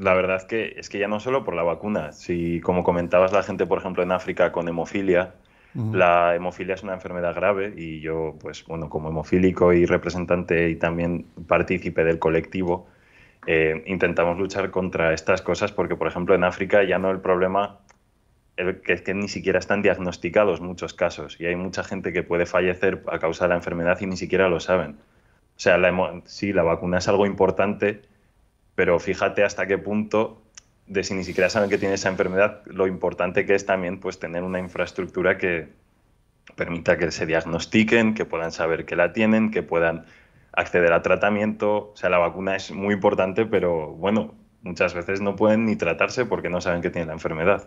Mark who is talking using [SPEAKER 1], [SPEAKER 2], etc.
[SPEAKER 1] la verdad es que, es que ya no solo por la vacuna, si como comentabas la gente, por ejemplo, en África con hemofilia, la hemofilia es una enfermedad grave y yo, pues bueno, como hemofílico y representante y también partícipe del colectivo, eh, intentamos luchar contra estas cosas porque, por ejemplo, en África ya no el problema que es que ni siquiera están diagnosticados muchos casos y hay mucha gente que puede fallecer a causa de la enfermedad y ni siquiera lo saben. O sea, la sí, la vacuna es algo importante, pero fíjate hasta qué punto de si ni siquiera saben que tiene esa enfermedad, lo importante que es también pues tener una infraestructura que permita que se diagnostiquen, que puedan saber que la tienen, que puedan acceder a tratamiento. O sea, la vacuna es muy importante, pero bueno, muchas veces no pueden ni tratarse porque no saben que tienen la enfermedad.